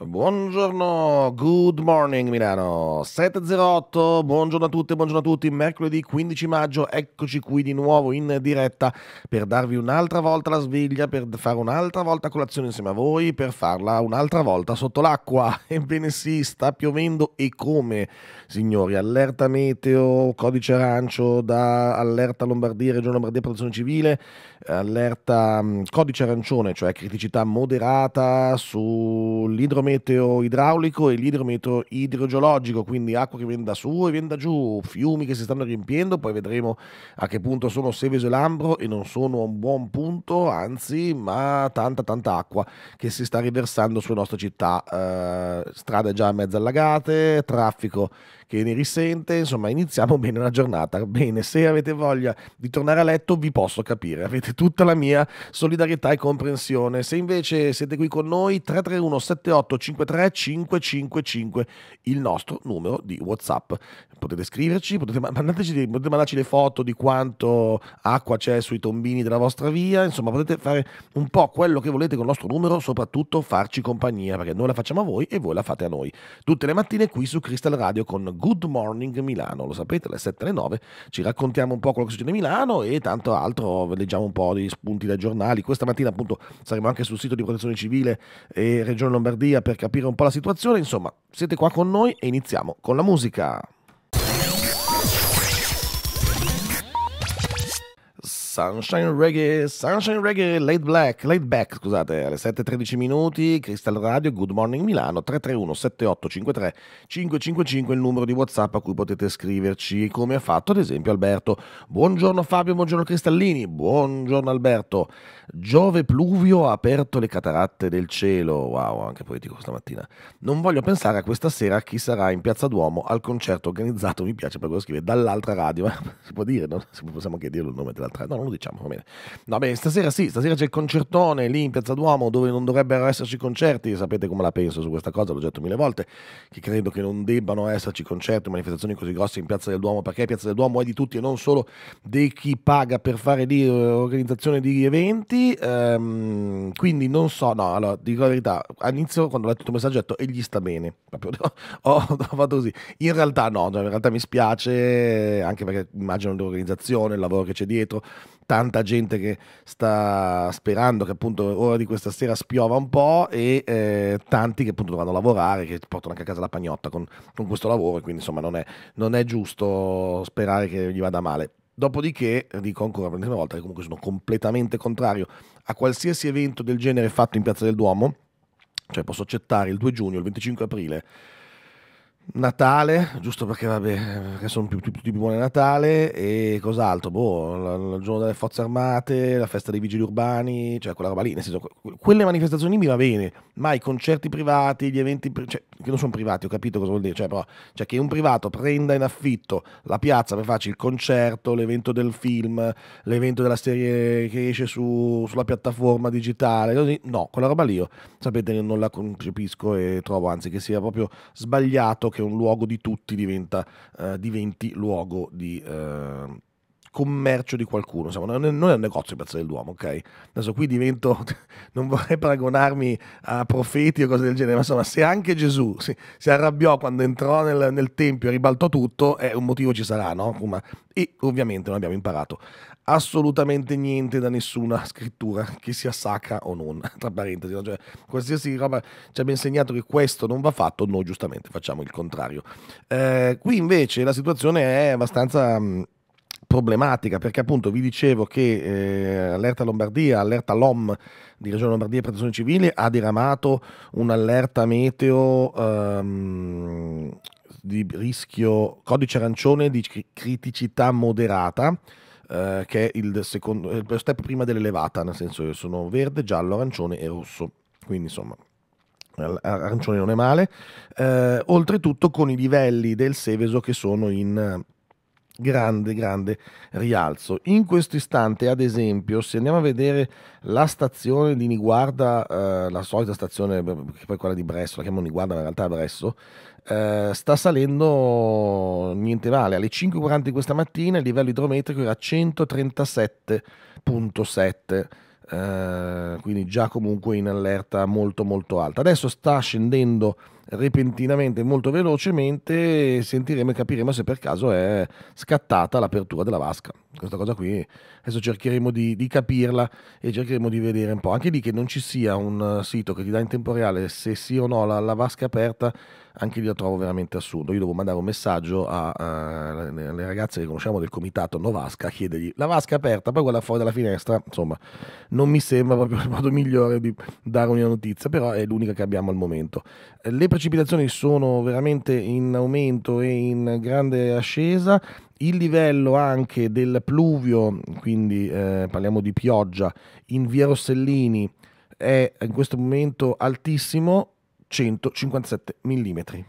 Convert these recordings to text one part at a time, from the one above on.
Buongiorno, good morning Milano 708, buongiorno a tutte, buongiorno a tutti, mercoledì 15 maggio, eccoci qui di nuovo in diretta per darvi un'altra volta la sveglia, per fare un'altra volta colazione insieme a voi, per farla un'altra volta sotto l'acqua. Ebbene sì, sta piovendo e come, signori, allerta meteo, codice arancio da allerta Lombardia, Regione Lombardia Protezione Civile, allerta codice arancione, cioè criticità moderata sull'idrometeo meteo idraulico e l'idrometeo idrogeologico, quindi acqua che viene da su e viene da giù, fiumi che si stanno riempiendo, poi vedremo a che punto sono Seveso e Lambro e non sono a un buon punto, anzi, ma tanta tanta acqua che si sta riversando sulle nostre città, eh, strade già mezzo allagate, traffico che ne risente, insomma iniziamo bene la giornata. Bene, se avete voglia di tornare a letto vi posso capire, avete tutta la mia solidarietà e comprensione. Se invece siete qui con noi 331 78 53 555 il nostro numero di Whatsapp. Potete scriverci, potete, mandateci, potete mandarci le foto di quanto acqua c'è sui tombini della vostra via, insomma potete fare un po' quello che volete con il nostro numero, soprattutto farci compagnia perché noi la facciamo a voi e voi la fate a noi. Tutte le mattine qui su Crystal Radio con Good Morning Milano, lo sapete, alle 7 alle 9 ci raccontiamo un po' quello che succede a Milano e tanto altro, leggiamo un po' di spunti dai giornali. Questa mattina appunto saremo anche sul sito di Protezione Civile e Regione Lombardia per capire un po' la situazione, insomma, siete qua con noi e iniziamo con la musica. Sunshine Reggae, Sunshine Reggae, Late Black, Late Back, scusate, alle 7.13 minuti, Crystal Radio, Good Morning Milano, 331 7853 555 il numero di Whatsapp a cui potete scriverci, come ha fatto ad esempio Alberto. Buongiorno Fabio, buongiorno Cristallini, buongiorno Alberto. Giove Pluvio ha aperto le cataratte del cielo, wow, anche poetico stamattina. Non voglio pensare a questa sera a chi sarà in Piazza Duomo al concerto organizzato, mi piace per quello scrive, dall'altra radio, si può dire, no? possiamo anche dirlo il nome dell'altra radio, no, lo diciamo, va bene. Va bene, stasera sì, stasera c'è il concertone lì in Piazza Duomo dove non dovrebbero esserci concerti, sapete come la penso su questa cosa, l'ho detto mille volte, che credo che non debbano esserci concerti, manifestazioni così grosse in Piazza del Duomo, perché Piazza del Duomo è di tutti e non solo di chi paga per fare lì eh, organizzazione di eventi, ehm, quindi non so, no, allora dico la verità, all'inizio quando ho letto il messaggio ho detto e gli sta bene, proprio ho, ho fatto così, in realtà no, cioè, in realtà mi spiace, anche perché immagino l'organizzazione, il lavoro che c'è dietro, tanta gente che sta sperando che appunto ora di questa sera spiova un po' e eh, tanti che appunto dovranno lavorare, che portano anche a casa la pagnotta con, con questo lavoro, quindi insomma non è, non è giusto sperare che gli vada male. Dopodiché, dico ancora per l'ultima volta che comunque sono completamente contrario a qualsiasi evento del genere fatto in Piazza del Duomo, cioè posso accettare il 2 giugno, il 25 aprile, Natale, giusto perché vabbè, perché sono più, più, più, buone Natale e cos'altro, boh, il giorno delle forze armate, la festa dei vigili urbani, cioè quella roba lì, nel senso, quelle manifestazioni mi va bene, ma i concerti privati, gli eventi, cioè, che non sono privati, ho capito cosa vuol dire, cioè, però, cioè che un privato prenda in affitto la piazza per farci il concerto, l'evento del film, l'evento della serie che esce su, sulla piattaforma digitale, così, no, quella roba lì io, sapete, non la concepisco e trovo anzi che sia proprio sbagliato che un luogo di tutti diventa, eh, diventi luogo di... Eh, commercio di qualcuno, insomma, non è un negozio Piazza del Duomo, ok? Adesso qui divento, non vorrei paragonarmi a profeti o cose del genere, ma insomma, se anche Gesù si, si arrabbiò quando entrò nel, nel Tempio e ribaltò tutto, eh, un motivo ci sarà, no? e ovviamente non abbiamo imparato assolutamente niente da nessuna scrittura, che sia sacra o non, tra parentesi, cioè, qualsiasi roba ci abbia insegnato che questo non va fatto, noi giustamente facciamo il contrario. Eh, qui invece la situazione è abbastanza... Mh, mm, problematica perché appunto vi dicevo che eh, allerta Lombardia, allerta LOM di Regione Lombardia e Protezione Civile ha diramato un'allerta meteo ehm, di rischio codice arancione di criticità moderata eh, che è il, secondo, il step prima dell'elevata, nel senso che sono verde, giallo, arancione e rosso. Quindi insomma, arancione non è male. Eh, oltretutto con i livelli del Seveso che sono in eh, grande, grande rialzo. In questo istante, ad esempio, se andiamo a vedere la stazione di Niguarda, eh, la solita stazione, che poi quella di Bresso, la chiamano Niguarda, ma in realtà è Bresso, eh, sta salendo niente male. Alle 5.40 di questa mattina il livello idrometrico era 137.7. Uh, eh, quindi già comunque in allerta molto molto alta. Adesso sta scendendo repentinamente, molto velocemente, e sentiremo e capiremo se per caso è scattata l'apertura della vasca. Questa cosa qui adesso cercheremo di, di, capirla e cercheremo di vedere un po'. Anche lì che non ci sia un sito che ti dà in tempo reale se sì o no la, la vasca aperta anche io la trovo veramente assurdo. Io devo mandare un messaggio alle eh, ragazze che conosciamo del comitato Novasca, chiedergli la vasca aperta, poi quella fuori dalla finestra, insomma, non mi sembra proprio il modo migliore di dare una notizia, però è l'unica che abbiamo al momento. Le precipitazioni sono veramente in aumento e in grande ascesa il livello anche del pluvio, quindi eh, parliamo di pioggia, in via Rossellini è in questo momento altissimo, 157 mm.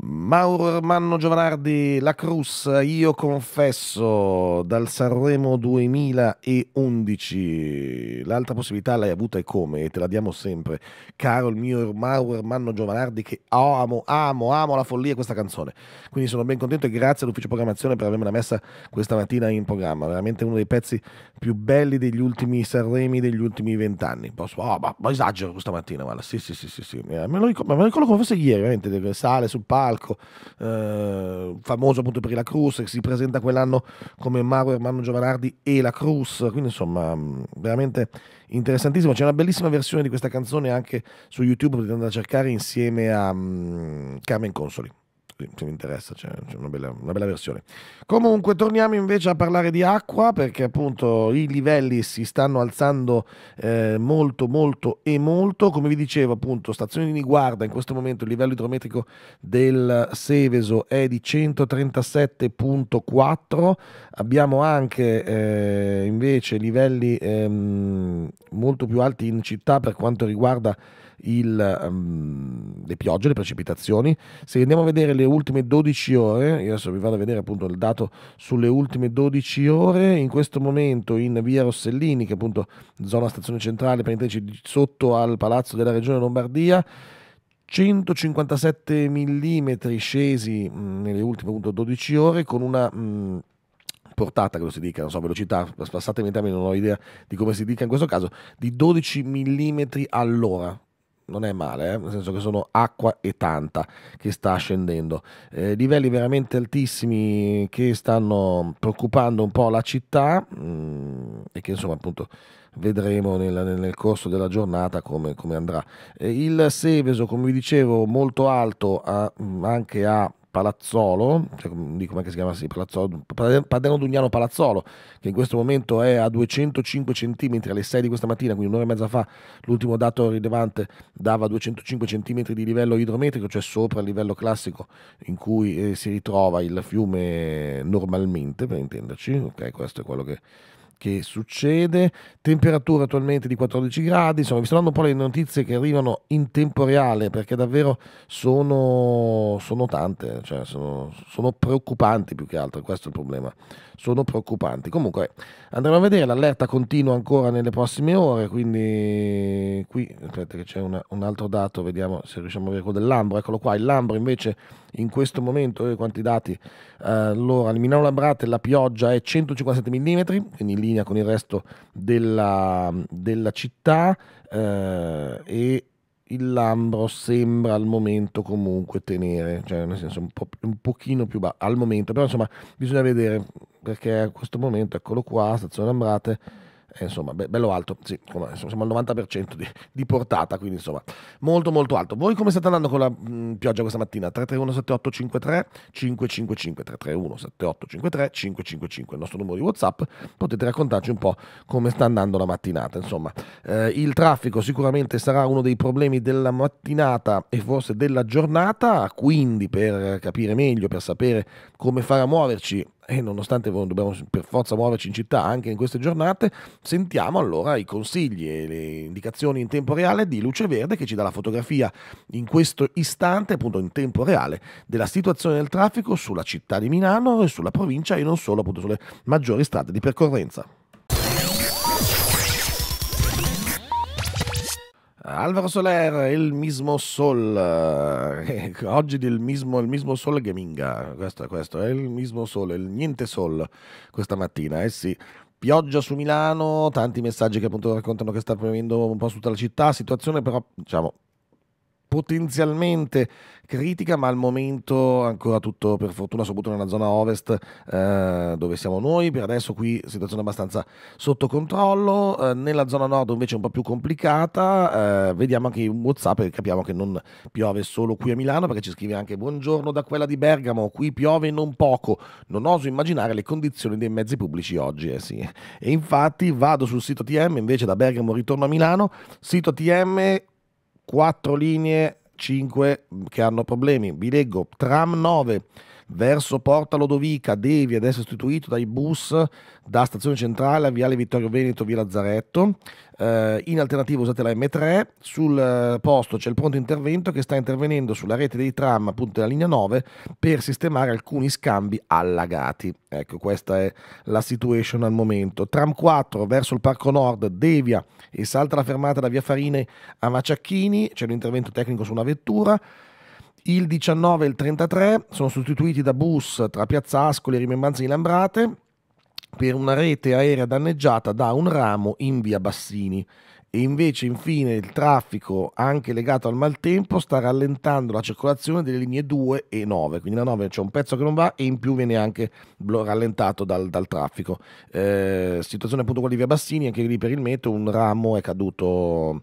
Mauro Ermanno Giovanardi, La Cruz, io confesso, dal Sanremo 2011 l'altra possibilità l'hai avuta e come, e te la diamo sempre, caro il mio er-, Mauro Ermanno Giovanardi che amo, amo, amo la follia questa canzone, quindi sono ben contento e grazie all'ufficio programmazione per avermela messa questa mattina in programma, veramente uno dei pezzi più belli degli ultimi Sanremi degli ultimi vent'anni, oh, ma, ma esagero questa mattina, guarda, sì sì sì sì, sì. Eh, me, lo ricordo, me lo ricordo come fosse ieri, veramente, sale sul palco, palco, eh, famoso appunto per la Cruz, che si presenta quell'anno come Mauro Ermanno Giovanardi e la Cruz, quindi insomma mm, veramente interessantissimo. C'è una bellissima versione di questa canzone anche su YouTube, potete andare a cercare insieme a um, Carmen Consoli se mi interessa, c'è, una, bella, una bella versione. Comunque, torniamo invece a parlare di acqua perché appunto i livelli si stanno alzando eh, molto, molto e molto. Come vi dicevo, appunto, stazione di Niguarda in questo momento il livello idrometrico del Seveso è di 137,4. Abbiamo anche eh, invece livelli ehm, molto più alti in città per quanto riguarda il, um, le piogge, le precipitazioni. Se andiamo a vedere le ultime 12 ore, io adesso vi vado a vedere appunto il dato sulle ultime 12 ore, in questo momento in via Rossellini, che è appunto zona stazione centrale, sotto al Palazzo della Regione Lombardia, 157 mm scesi mh, nelle ultime appunto, 12 ore con una... Mh, mm, portata, che lo si dica, non so, velocità, passatemi in termini, non ho idea di come si dica in questo caso, di 12 mm all'ora non è male, eh? nel senso che sono acqua e tanta che sta scendendo. Eh, livelli veramente altissimi che stanno preoccupando un po' la città mh, mm, e che insomma appunto vedremo nel, nel corso della giornata come, come andrà. Eh, il Seveso, come vi dicevo, molto alto a, anche a Palazzolo, cioè, dico come si chiama, sì, Palazzolo, Padano Dugnano Palazzolo, che in questo momento è a 205 cm alle 6 di questa mattina, quindi un'ora e mezza fa l'ultimo dato rilevante dava 205 cm di livello idrometrico, cioè sopra il livello classico in cui eh, si ritrova il fiume normalmente, per intenderci, ok, questo è quello che che succede, temperatura attualmente di 14 gradi, insomma vi sto dando un po' le notizie che arrivano in tempo reale perché davvero sono, sono tante, cioè sono, sono, preoccupanti più che altro, questo è il problema, sono preoccupanti. Comunque andremo a vedere, l'allerta continua ancora nelle prossime ore, quindi qui aspetta che c'è una, un altro dato, vediamo se riusciamo a avere quello dell'Ambro, eccolo qua, il Lambro invece in questo momento, vedete eh, quanti dati, allora eh, al Minau Lambrate la pioggia è 157 mm, quindi in linea con il resto della, della città eh, e il Lambro sembra al momento comunque tenere, cioè nel senso un, po', un pochino più basso al momento, però insomma bisogna vedere perché a questo momento, eccolo qua, stazione Lambrate eh, insomma, be- bello alto, sì, come, insomma, siamo al 90% di, di, portata, quindi insomma, molto molto alto. Voi come state andando con la mh, mm, pioggia questa mattina? 331-7853-555, 331-7853-555, il nostro numero di WhatsApp, potete raccontarci un po' come sta andando la mattinata, insomma. Eh, il traffico sicuramente sarà uno dei problemi della mattinata e forse della giornata, quindi per capire meglio, per sapere come fare a muoverci, e nonostante dobbiamo per forza muoverci in città anche in queste giornate, sentiamo allora i consigli e le indicazioni in tempo reale di Luce Verde che ci dà la fotografia in questo istante, appunto in tempo reale, della situazione del traffico sulla città di Milano e sulla provincia e non solo appunto sulle maggiori strade di percorrenza. Alvaro Soler, il mismo Sol, eh, oggi del mismo, il mismo Sol Gaminga, questo, questo è il mismo Sol, il niente Sol questa mattina, eh sì. Pioggia su Milano, tanti messaggi che appunto raccontano che sta piovendo un po' su tutta la città, situazione però diciamo potenzialmente critica, ma al momento ancora tutto per fortuna, soprattutto nella zona ovest eh, dove siamo noi, per adesso qui situazione abbastanza sotto controllo, eh, nella zona nord invece un po' più complicata, eh, vediamo anche in Whatsapp e capiamo che non piove solo qui a Milano perché ci scrive anche buongiorno da quella di Bergamo, qui piove non poco, non oso immaginare le condizioni dei mezzi pubblici oggi, eh sì. E infatti vado sul sito TM, invece da Bergamo ritorno a Milano, sito TM quattro linee cinque che hanno problemi. Vi leggo, tram 9 verso Porta Lodovica, Devi ed è sostituito dai bus da Stazione Centrale a Viale Vittorio Veneto, Via Lazzaretto. Eh, in alternativa usate la M3, sul eh, posto c'è il pronto intervento che sta intervenendo sulla rete dei tram, appunto della linea 9, per sistemare alcuni scambi allagati. Ecco, questa è la situation al momento. Tram 4 verso il Parco Nord devia e salta la fermata da Via Farine a Maciacchini, c'è un intervento tecnico su una vettura il 19 e il 33 sono sostituiti da bus tra Piazza Ascoli e Rimembranza di Lambrate per una rete aerea danneggiata da un ramo in via Bassini. E invece infine il traffico anche legato al maltempo sta rallentando la circolazione delle linee 2 e 9 quindi la 9 c'è un pezzo che non va e in più viene anche rallentato dal, dal traffico eh, situazione appunto quella di via Bassini anche lì per il metro un ramo è caduto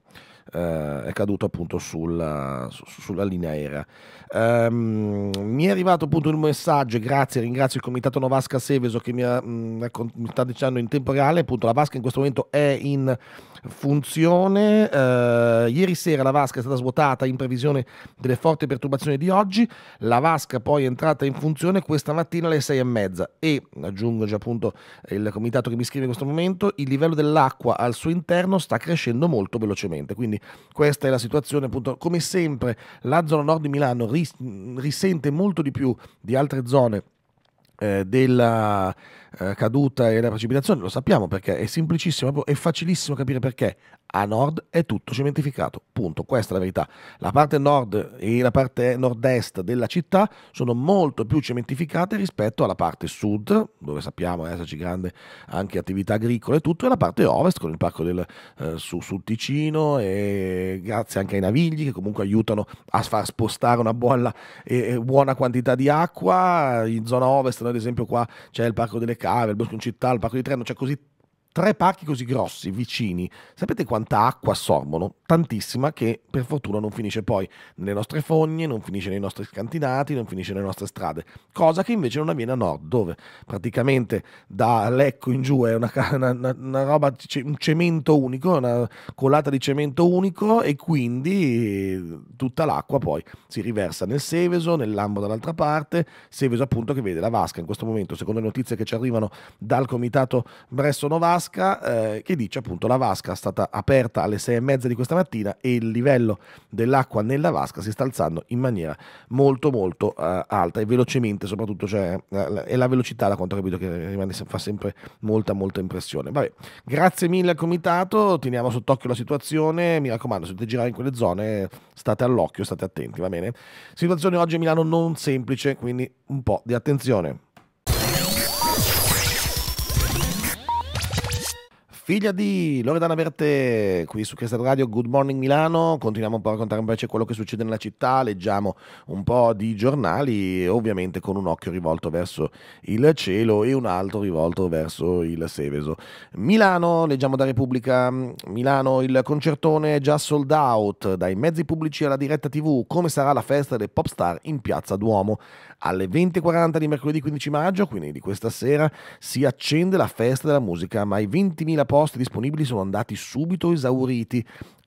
eh, è caduto appunto sulla, sulla linea aerea. Um, mi è arrivato appunto un messaggio, grazie, ringrazio il comitato Novasca Seveso che mi, ha, mh, mm, mi sta dicendo in tempo reale, appunto la Vasca in questo momento è in funzione, uh, ieri sera la Vasca è stata svuotata in previsione delle forti perturbazioni di oggi, la Vasca poi è entrata in funzione questa mattina alle sei e mezza e aggiungo già appunto il comitato che mi scrive in questo momento, il livello dell'acqua al suo interno sta crescendo molto velocemente, quindi quindi questa è la situazione, appunto, come sempre la zona nord di Milano risente molto di più di altre zone eh, della eh, caduta e la precipitazione, lo sappiamo perché è semplicissimo, è facilissimo capire perché a nord è tutto cementificato, punto, questa è la verità. La parte nord e la parte nord-est della città sono molto più cementificate rispetto alla parte sud, dove sappiamo esserci grande anche attività agricola e tutto, e la parte ovest con il parco del eh, su, Sud Ticino e grazie anche ai navigli che comunque aiutano a far spostare una buona, eh, buona quantità di acqua. In zona ovest, ad esempio qua c'è il parco delle Cave, il Bosco in città, il parco di Treno, cioè così tre parchi così grossi, vicini, sapete quanta acqua assorbono? Tantissima che per fortuna non finisce poi nelle nostre fogne, non finisce nei nostri scantinati, non finisce nelle nostre strade, cosa che invece non avviene a nord, dove praticamente da Lecco in giù è una, una, una roba, un cemento unico, una colata di cemento unico e quindi tutta l'acqua poi si riversa nel Seveso, nel Lambo dall'altra parte, Seveso appunto che vede la vasca in questo momento, secondo le notizie che ci arrivano dal comitato Bresso Vasca, Vasca eh, che dice appunto la vasca è stata aperta alle sei e mezza di questa mattina e il livello dell'acqua nella vasca si sta alzando in maniera molto molto eh, alta e velocemente soprattutto cioè, eh, è la velocità da quanto ho capito che rimane, fa sempre molta molta impressione. Vabbè, grazie mille al comitato, teniamo sott'occhio la situazione, mi raccomando se dovete girare in quelle zone state all'occhio, state attenti, va bene? Situazione oggi a Milano non semplice, quindi un po' di attenzione. figlia di Loredana Verte qui su Cresta Radio, Good Morning Milano, continuiamo un po' a raccontare invece quello che succede nella città, leggiamo un po' di giornali, ovviamente con un occhio rivolto verso il cielo e un altro rivolto verso il Seveso. Milano, leggiamo da Repubblica, Milano il concertone è già sold out, dai mezzi pubblici alla diretta tv, come sarà la festa delle pop star in piazza Duomo. Alle 20.40 di mercoledì 15 maggio, quindi di questa sera, si accende la festa della musica, ma i 20.000 pop posti disponibili sono andati subito esauriti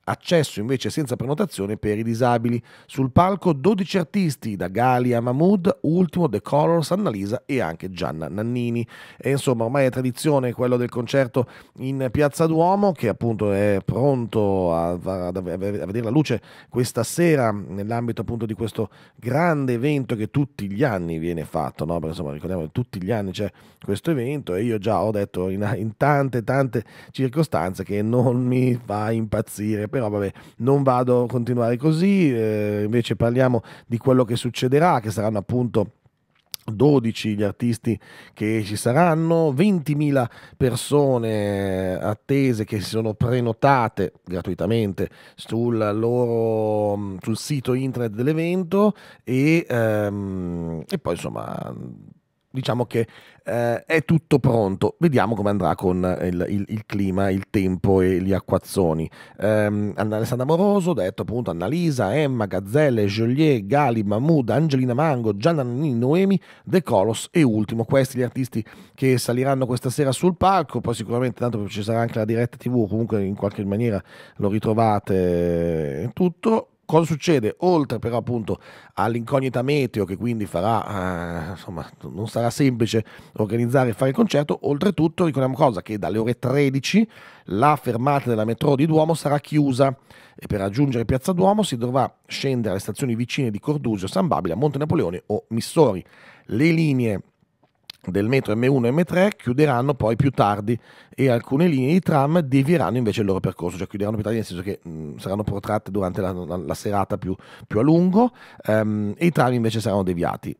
Accesso invece senza prenotazione per i disabili. Sul palco 12 artisti, da Gali a Mahmood, Ultimo, The Colors, Annalisa e anche Gianna Nannini. E insomma, ormai è tradizione quello del concerto in Piazza Duomo, che appunto è pronto a, a, a vedere la luce questa sera nell'ambito appunto di questo grande evento che tutti gli anni viene fatto, no? Perché insomma, ricordiamo che tutti gli anni c'è questo evento e io già ho detto in, in tante, tante circostanze che non mi fa impazzire però vabbè, non vado a continuare così, eh, invece parliamo di quello che succederà, che saranno appunto 12 gli artisti che ci saranno, 20.000 persone eh, attese che si sono prenotate gratuitamente sul, loro, mm, sul sito internet dell'evento e, ehm, e poi insomma diciamo che eh, è tutto pronto. Vediamo come andrà con il, il, il clima, il tempo e gli acquazzoni. Um, Alessandra Moroso, detto appunto Annalisa, Emma, Gazzelle, Joliet, Gali, Mahmoud, Angelina Mango, Gianna Nannini, Noemi, De Colos e ultimo. Questi gli artisti che saliranno questa sera sul palco. Poi sicuramente tanto ci sarà anche la diretta TV, comunque in qualche maniera lo ritrovate eh, tutto Cosa succede? Oltre però appunto all'incognita meteo che quindi farà, eh, insomma, non sarà semplice organizzare e fare il concerto, oltretutto ricordiamo cosa? Che dalle ore 13 la fermata della metro di Duomo sarà chiusa e per raggiungere Piazza Duomo si dovrà scendere alle stazioni vicine di Cordusio, San Babila, Monte Napoleone o Missori. Le linee del metro M1 e M3 chiuderanno poi più tardi e alcune linee di tram devieranno invece il loro percorso, cioè chiuderanno più tardi nel senso che mh, mm, saranno protratte durante la, la, la serata più, più, a lungo um, e i tram invece saranno deviati.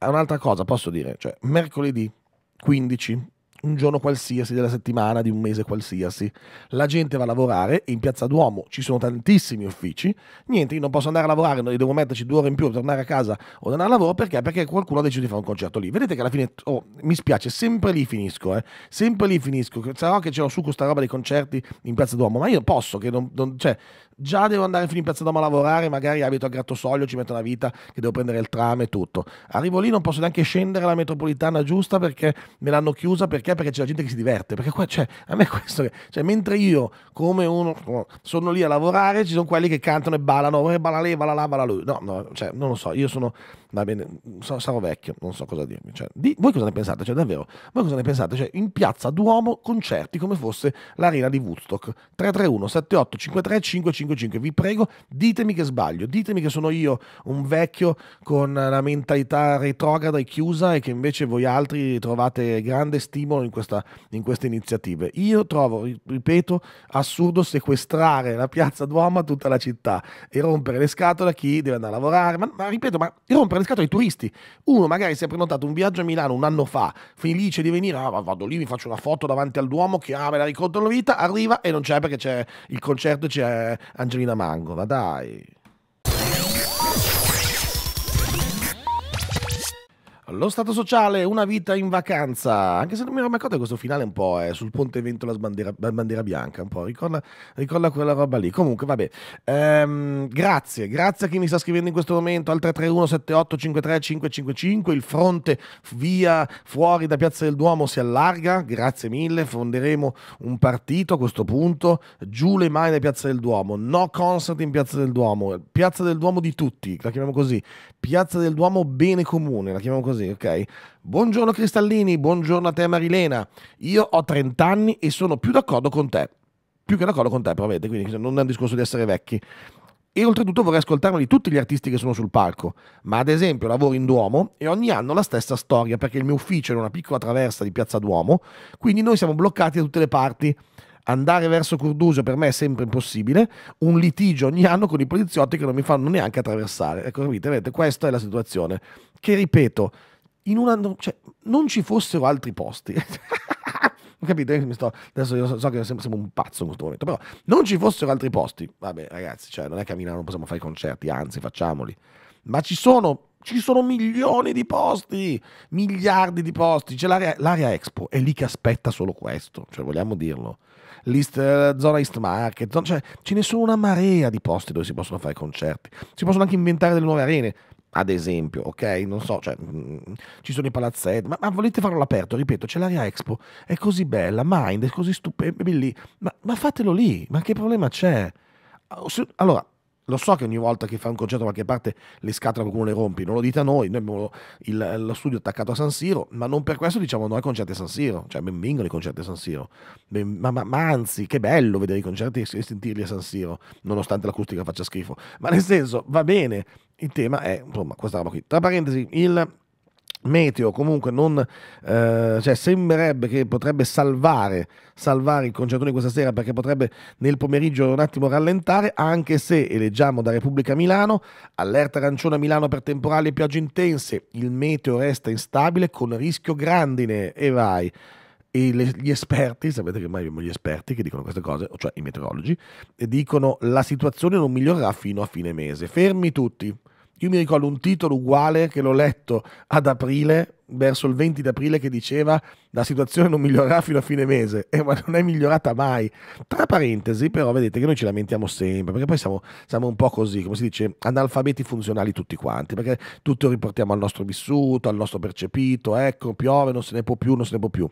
Un'altra cosa posso dire, cioè mercoledì 15 un giorno qualsiasi della settimana, di un mese qualsiasi. La gente va a lavorare in Piazza Duomo ci sono tantissimi uffici. Niente, io non posso andare a lavorare, non devo metterci due ore in più per tornare a casa o andare a lavoro perché? Perché qualcuno ha deciso di fare un concerto lì. Vedete che alla fine, oh, mi spiace, sempre lì finisco, eh? sempre lì finisco. Sarò che c'ero su questa roba dei concerti in Piazza Duomo, ma io posso che non, non cioè, già devo andare fino in piazza Doma a lavorare, magari abito a Grattosoglio, ci metto una vita che devo prendere il tram e tutto. Arrivo lì, non posso neanche scendere alla metropolitana giusta perché me l'hanno chiusa, perché? Perché c'è la gente che si diverte, perché qua cioè, a me è questo, che, cioè mentre io come uno sono lì a lavorare, ci sono quelli che cantano e ballano, e oh, balla lei, balla là, balla lui. No, no, cioè non lo so, io sono va bene, so, sarò vecchio, non so cosa dirmi. Cioè, di, voi cosa ne pensate? Cioè, davvero, voi cosa ne pensate? Cioè, in piazza Duomo concerti come fosse l'arena di Woodstock. 331 78 53 555. Vi prego, ditemi che sbaglio, ditemi che sono io un vecchio con la mentalità retrograda e chiusa e che invece voi altri trovate grande stimolo in, questa, in queste iniziative. Io trovo, ripeto, assurdo sequestrare la piazza Duomo a tutta la città e rompere le scatole a chi deve andare a lavorare. Ma, ma ripeto, ma rompere le scatole ai turisti. Uno magari si è prenotato un viaggio a Milano un anno fa, felice di venire, ah, vado lì, mi faccio una foto davanti al Duomo, che ah, me la ricordo la vita, arriva e non c'è perché c'è il concerto, e c'è Angelina Mango, ma dai. Lo stato sociale, una vita in vacanza. Anche se non mi ricordo questo finale un po' è eh, sul ponte vento Ventola bandiera, bandiera bianca, un po'. Ricorda, ricorda, quella roba lì. Comunque, vabbè. Ehm, grazie, grazie a chi mi sta scrivendo in questo momento al 331 7853 555. Il fronte via fuori da Piazza del Duomo si allarga. Grazie mille. Fonderemo un partito a questo punto. Giù le mani da Piazza del Duomo. No concert in Piazza del Duomo. Piazza del Duomo di tutti, la chiamiamo così. Piazza del Duomo bene comune, la chiamiamo così così, ok? Buongiorno Cristallini, buongiorno a te Marilena. Io ho 30 anni e sono più d'accordo con te. Più che d'accordo con te, probabilmente, quindi non è un discorso di essere vecchi. E oltretutto vorrei ascoltarmi di tutti gli artisti che sono sul palco, ma ad esempio lavoro in Duomo e ogni anno la stessa storia perché il mio ufficio è in una piccola traversa di Piazza Duomo, quindi noi siamo bloccati da tutte le parti. Andare verso Curdusio per me è sempre impossibile, un litigio ogni anno con i poliziotti che non mi fanno neanche attraversare. Ecco, capite, vedete, questa è la situazione. Che ripeto, in una, cioè, non ci fossero altri posti. capite? Io sto, adesso io so, so che sembra, un pazzo in questo momento, però non ci fossero altri posti. Vabbè, ragazzi, cioè, non è che a Milano non possiamo fare concerti, anzi, facciamoli. Ma ci sono, ci sono milioni di posti, miliardi di posti. C'è l'area, l'area Expo, è lì che aspetta solo questo, cioè, vogliamo dirlo. L'East, zona East Market, zona, cioè, ce ne sono una marea di posti dove si possono fare concerti. Si possono anche inventare delle nuove arene ad esempio, ok? Non so, cioè, mh, mm, ci sono i palazzetti, ma, ma, volete farlo all'aperto? Ripeto, c'è l'area Expo, è così bella, Mind, è così stupendo, ma, ma fatelo lì, ma che problema c'è? Ah, allora, lo so che ogni volta che fai un concerto da qualche parte le scatole qualcuno le rompi, non lo dite a noi, noi abbiamo il, lo studio attaccato a San Siro, ma non per questo diciamo noi concerti a San Siro, cioè ben vengono i concerti a San Siro, ben, ma, ma, ma, anzi che bello vedere i concerti e sentirli a San Siro, nonostante l'acustica faccia schifo, ma nel senso va bene, il tema è insomma questa roba qui. Tra parentesi, il meteo comunque non eh, cioè sembrerebbe che potrebbe salvare, salvare il concerto di questa sera perché potrebbe nel pomeriggio un attimo rallentare anche se e leggiamo da Repubblica Milano allerta arancione a Milano per temporali e piogge intense il meteo resta instabile con rischio grandine e vai e le, gli esperti, sapete che ormai abbiamo gli esperti che dicono queste cose, cioè i meteorologi, dicono la situazione non migliorerà fino a fine mese. Fermi tutti, io mi ricordo un titolo uguale che l'ho letto ad aprile, verso il 20 di aprile, che diceva la situazione non migliorerà fino a fine mese, eh, ma non è migliorata mai. Tra parentesi, però, vedete che noi ci lamentiamo sempre, perché poi siamo, siamo un po' così, come si dice, analfabeti funzionali tutti quanti, perché tutto riportiamo al nostro vissuto, al nostro percepito, ecco, piove, non se ne può più, non se ne può più.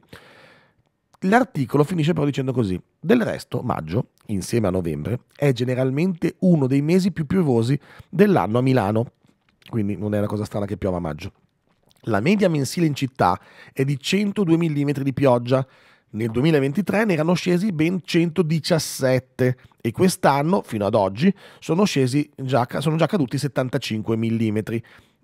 L'articolo finisce però dicendo così: Del resto, maggio, insieme a novembre, è generalmente uno dei mesi più piovosi dell'anno a Milano quindi non è una cosa strana che piova a maggio. La media mensile in città è di 102 mm di pioggia. Nel 2023 ne erano scesi ben 117 e quest'anno, fino ad oggi, sono, già, sono già caduti 75 mm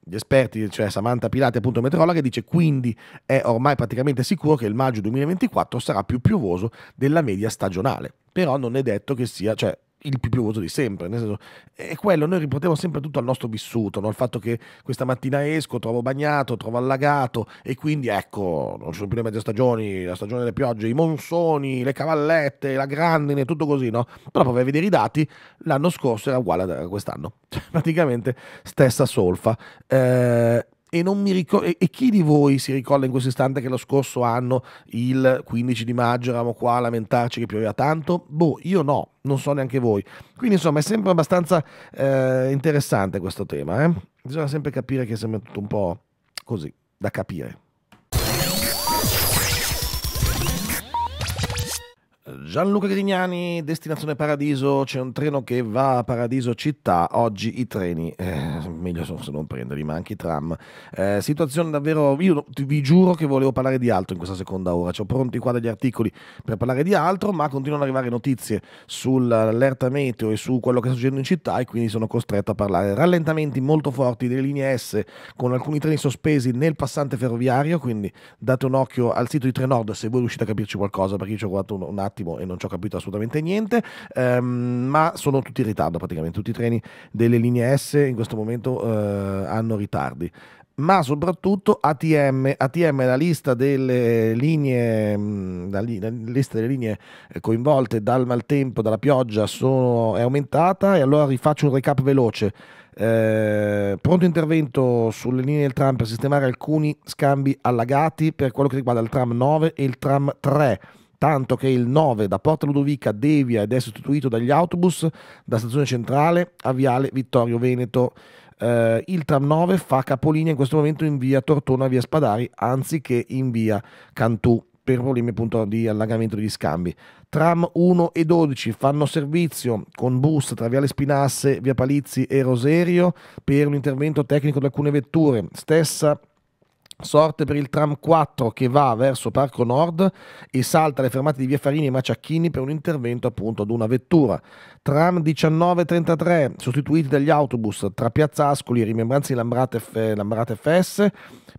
gli esperti, cioè Samantha Pilati, appunto meteorologa, dice quindi è ormai praticamente sicuro che il maggio 2024 sarà più piovoso della media stagionale. Però non è detto che sia, cioè il più, piovoso di sempre, nel senso, è quello, noi riportiamo sempre tutto al nostro vissuto, no? il fatto che questa mattina esco, trovo bagnato, trovo allagato e quindi ecco, non ci sono più le mezze stagioni, la stagione delle piogge, i monsoni, le cavallette, la grandine, tutto così, no? Però per vedere i dati, l'anno scorso era uguale a quest'anno, cioè, praticamente stessa solfa. Eh, e, ricor- e, e, chi di voi si ricorda in questo istante che lo scorso anno, il 15 di maggio, eravamo qua a lamentarci che pioveva tanto? Boh, io no, non so neanche voi. Quindi insomma è sempre abbastanza eh, interessante questo tema. Eh? Bisogna sempre capire che è tutto un po' così, da capire. Gianluca Grignani, destinazione Paradiso, c'è un treno che va a Paradiso città, oggi i treni, eh, meglio se non prenderli, ma anche i tram. Eh, situazione davvero, io vi giuro che volevo parlare di altro in questa seconda ora, ho pronti qua degli articoli per parlare di altro, ma continuano ad arrivare notizie sull'allerta meteo e su quello che sta succedendo in città e quindi sono costretto a parlare. Rallentamenti molto forti delle linee S con alcuni treni sospesi nel passante ferroviario, quindi date un occhio al sito di Trenord se voi riuscite a capirci qualcosa, perché io ci ho guardato un attimo attimo e non ci ho capito assolutamente niente, ehm, ma sono tutti in ritardo praticamente, tutti i treni delle linee S in questo momento eh, hanno ritardi ma soprattutto ATM. ATM è la lista delle linee, mm, la lista delle linee coinvolte dal maltempo, dalla pioggia, sono, è aumentata e allora rifaccio un recap veloce. Eh, pronto intervento sulle linee del tram per sistemare alcuni scambi allagati per quello che riguarda il tram 9 e il tram 3 tanto che il 9 da Porta Ludovica devia ed è sostituito dagli autobus da stazione centrale a Viale Vittorio Veneto. Uh, il tram 9 fa capolinea in questo momento in via Tortona, via Spadari, anziché in via Cantù per problemi appunto di allagamento degli scambi. Tram 1 e 12 fanno servizio con bus tra Viale Spinasse, Via Palizzi e Roserio per un intervento tecnico di alcune vetture. Stessa Sorte per il tram 4 che va verso Parco Nord e salta le fermate di Via Farini e Maciacchini per un intervento appunto ad una vettura. Tram 1933 sostituiti dagli autobus tra Piazza Ascoli e Rimembranze Lambrate, Lambrate FS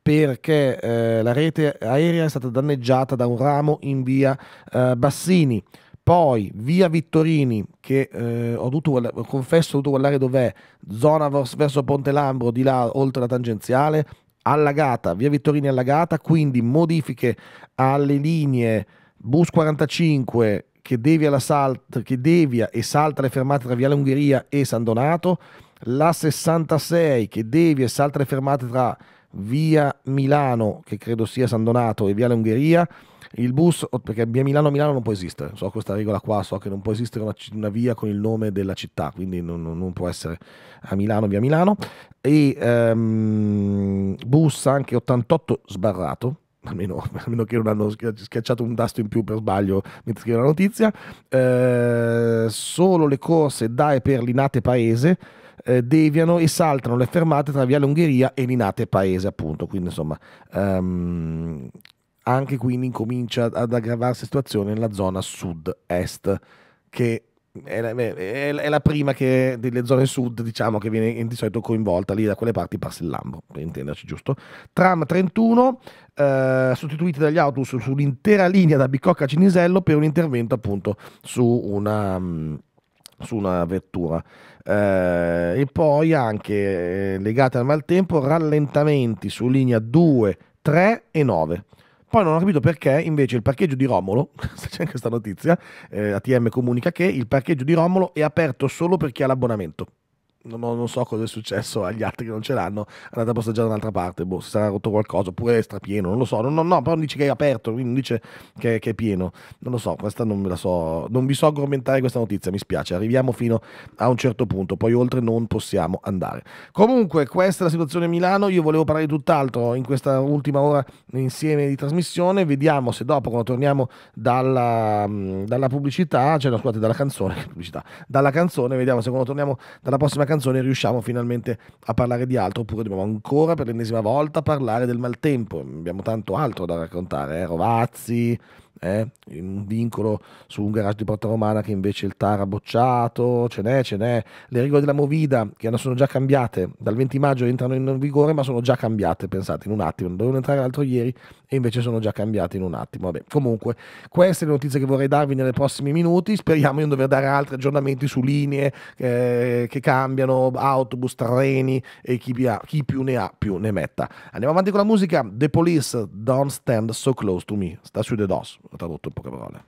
perché eh, la rete aerea è stata danneggiata da un ramo in via eh, Bassini poi via Vittorini che eh, ho dovuto confesso ho dovuto guardare dov'è zona verso Ponte Lambro di là oltre la tangenziale allagata, via Vittorini allagata, quindi modifiche alle linee bus 45 che devia, salt, che devia, e salta le fermate tra Viale Ungheria e San Donato, la 66 che devia e salta le fermate tra Via Milano, che credo sia San Donato, e Viale Ungheria, il bus, perché via Milano Milano non può esistere, so questa regola qua, so che non può esistere una, una via con il nome della città, quindi non, non può essere a Milano via Milano, e um, bus anche 88 sbarrato, almeno, almeno che non hanno schiacciato un tasto in più per sbaglio mentre scrive la notizia, eh, solo le corse da e per Linate Paese eh, deviano e saltano le fermate tra Viale Ungheria e Linate Paese, appunto. Quindi, insomma, um, anche quindi incomincia ad aggravarsi la situazione nella zona sud-est, che è la, è la prima che, delle zone sud, diciamo, che viene di solito coinvolta lì da quelle parti passa il Lambo, per intenderci, giusto? Tram 31, eh, sostituiti dagli autobus sull'intera linea da Bicocca a Cinisello per un intervento appunto su una, mm, su una vettura. Eh, e poi anche eh, legate al maltempo, rallentamenti su linea 2, 3 e 9 poi non ho capito perché invece il parcheggio di Romolo, c'è anche questa notizia, eh, ATM comunica che il parcheggio di Romolo è aperto solo per chi ha l'abbonamento non, non, so cosa è successo agli altri che non ce l'hanno, andata a posteggiare da un'altra parte, boh, si sarà rotto qualcosa, oppure è strapieno, non lo so, no, no, no però dice che è aperto, quindi non dice che, che, è pieno, non lo so, questa non me la so, non vi so commentare questa notizia, mi spiace, arriviamo fino a un certo punto, poi oltre non possiamo andare. Comunque, questa è la situazione a Milano, io volevo parlare di tutt'altro in questa ultima ora insieme di trasmissione, vediamo se dopo quando torniamo dalla, dalla pubblicità, cioè no, scusate, dalla canzone, pubblicità, dalla canzone, vediamo se quando torniamo dalla prossima canzone, canzone riusciamo finalmente a parlare di altro, oppure dobbiamo ancora per l'ennesima volta parlare del maltempo. Abbiamo tanto altro da raccontare, eh? Rovazzi, eh? un vincolo su un garage di Porta Romana che invece il TAR ha bocciato, ce n'è, ce n'è, le regole della Movida che sono già cambiate, dal 20 maggio entrano in vigore ma sono già cambiate, pensate, in un attimo, dovevano entrare l'altro ieri e invece sono già cambiate in un attimo, vabbè, comunque queste le notizie che vorrei darvi nelle prossime minuti, speriamo di non dover dare altri aggiornamenti su linee eh, che cambiano, autobus, treni e chi, ha, chi più ne ha più ne metta. Andiamo avanti con la musica, The Police, Don't Stand So Close to Me, sta su The DOS. Ho tradotto in poche parole.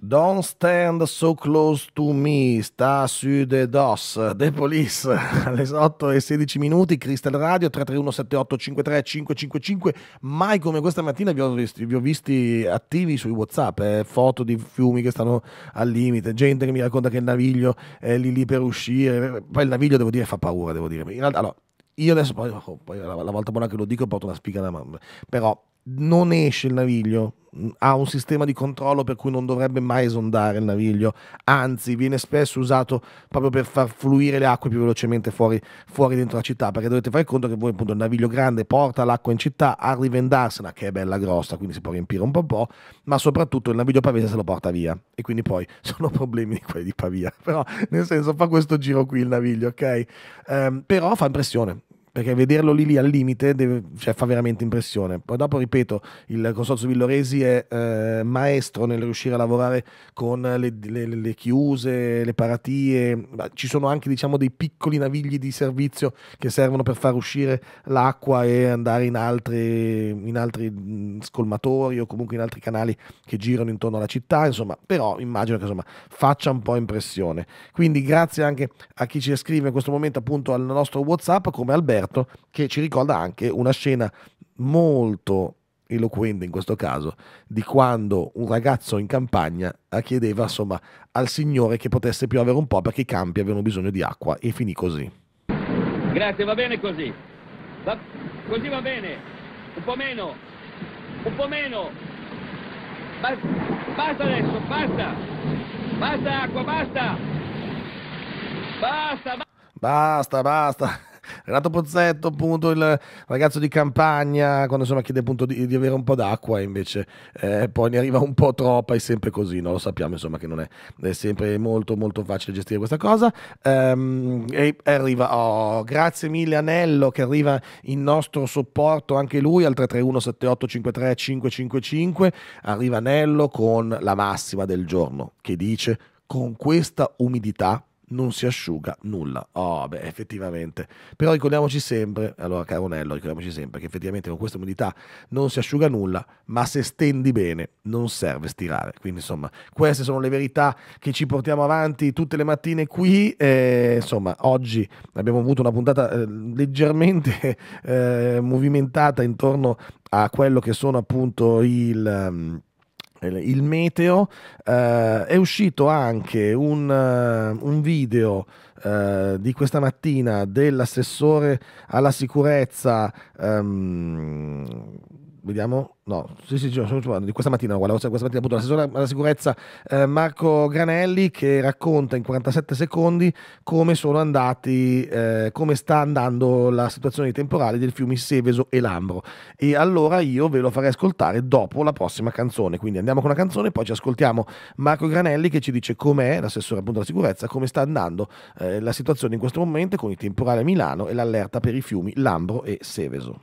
Don't stand so close to me, sta su The DOS, de Police, alle 8 e 16 minuti, Crystal Radio 331-7853-555, mai come questa mattina vi ho, visti, vi ho visti attivi sui Whatsapp, eh, foto di fiumi che stanno al limite, gente che mi racconta che il naviglio è lì lì per uscire, poi il naviglio devo dire fa paura, devo dire, in realtà allora, io adesso poi, oh, poi la, la, volta buona che lo dico porto una spiga da mamma, però non esce il naviglio, mm, ha un sistema di controllo per cui non dovrebbe mai esondare il naviglio, anzi viene spesso usato proprio per far fluire le acque più velocemente fuori, fuori dentro la città, perché dovete fare conto che voi appunto il naviglio grande porta l'acqua in città a rivendarsela, che è bella grossa, quindi si può riempire un po' un po', ma soprattutto il naviglio pavese se lo porta via e quindi poi sono problemi di quelli di Pavia, però nel senso fa questo giro qui il naviglio, ok? Um, però fa impressione, perché vederlo lì lì al limite deve, cioè, fa veramente impressione. Poi dopo, ripeto, il Consorzio Villoresi è eh, maestro nel riuscire a lavorare con le, le, le, chiuse, le paratie, ci sono anche diciamo, dei piccoli navigli di servizio che servono per far uscire l'acqua e andare in altri, in altri mm, scolmatori o comunque in altri canali che girano intorno alla città, insomma, però immagino che insomma, faccia un po' impressione. Quindi grazie anche a chi ci scrive in questo momento appunto al nostro Whatsapp come Alberto Alberto, che ci ricorda anche una scena molto eloquente in questo caso, di quando un ragazzo in campagna chiedeva insomma, al Signore che potesse piovere un po' perché i campi avevano bisogno di acqua e finì così. Grazie, va bene così. Va, così va bene. Un po' meno. Un po' meno. Ba, basta adesso, basta. Basta acqua, basta. Basta, basta. Basta, basta. Renato Pozzetto, appunto, il ragazzo di campagna, quando insomma chiede appunto di, di avere un po' d'acqua, invece eh, poi ne arriva un po' troppa, e sempre così, no? lo sappiamo insomma che non è, è sempre molto molto facile gestire questa cosa. Um, e arriva, oh, grazie mille Anello che arriva in nostro supporto anche lui al 331 78 53 555, arriva Anello con la massima del giorno che dice con questa umidità non si asciuga nulla. Oh, beh, effettivamente. Però ricordiamoci sempre, allora Caronello, ricordiamoci sempre che effettivamente con questa umidità non si asciuga nulla, ma se stendi bene non serve stirare. Quindi, insomma, queste sono le verità che ci portiamo avanti tutte le mattine qui. Eh, insomma, oggi abbiamo avuto una puntata eh, leggermente eh, movimentata intorno a quello che sono appunto il... Um, il meteo, eh, è uscito anche un, eh, un video eh, di questa mattina dell'assessore alla sicurezza. Ehm, vediamo, no, sì, sì, di questa mattina, questa mattina appunto l'assessore alla sicurezza eh, Marco Granelli che racconta in 47 secondi come sono andati, eh, come sta andando la situazione temporale del fiumi Seveso e Lambro. E allora io ve lo farei ascoltare dopo la prossima canzone, quindi andiamo con la canzone, poi ci ascoltiamo Marco Granelli che ci dice com'è, l'assessore appunto alla sicurezza, come sta andando eh, la situazione in questo momento con i temporali a Milano e l'allerta per i fiumi Lambro e Seveso.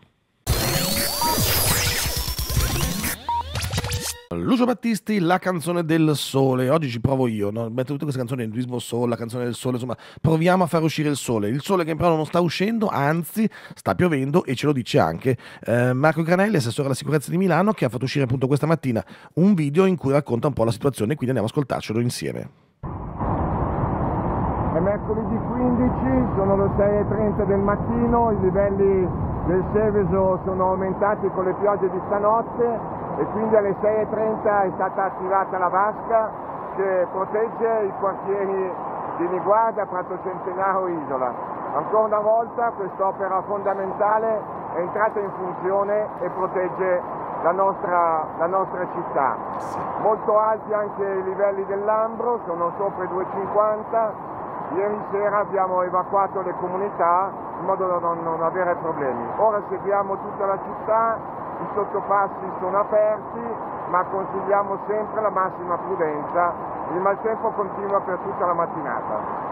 Lucio Battisti, La canzone del sole. Oggi ci provo io, no? metto tutte queste canzoni, il ritmo sole, la canzone del sole, insomma, proviamo a far uscire il sole. Il sole che però non sta uscendo, anzi sta piovendo e ce lo dice anche eh, Marco Granelli, assessore alla sicurezza di Milano, che ha fatto uscire appunto questa mattina un video in cui racconta un po' la situazione, quindi andiamo a ascoltarcelo insieme. È mercoledì 15, sono le 6.30 del mattino, i livelli del Seveso sono aumentati con le piogge di stanotte e quindi alle 6.30 è stata attivata la vasca che protegge i quartieri di Niguarda, Prato Centenario e Isola. Ancora una volta quest'opera fondamentale è entrata in funzione e protegge la nostra, la nostra città. Molto alti anche i livelli dell'Ambro, sono sopra i 250, Ieri sera abbiamo evacuato le comunità in modo da non, non, avere problemi. Ora seguiamo tutta la città i sottopassi sono aperti, ma consigliamo sempre la massima prudenza. Il maltempo continua per tutta la mattinata.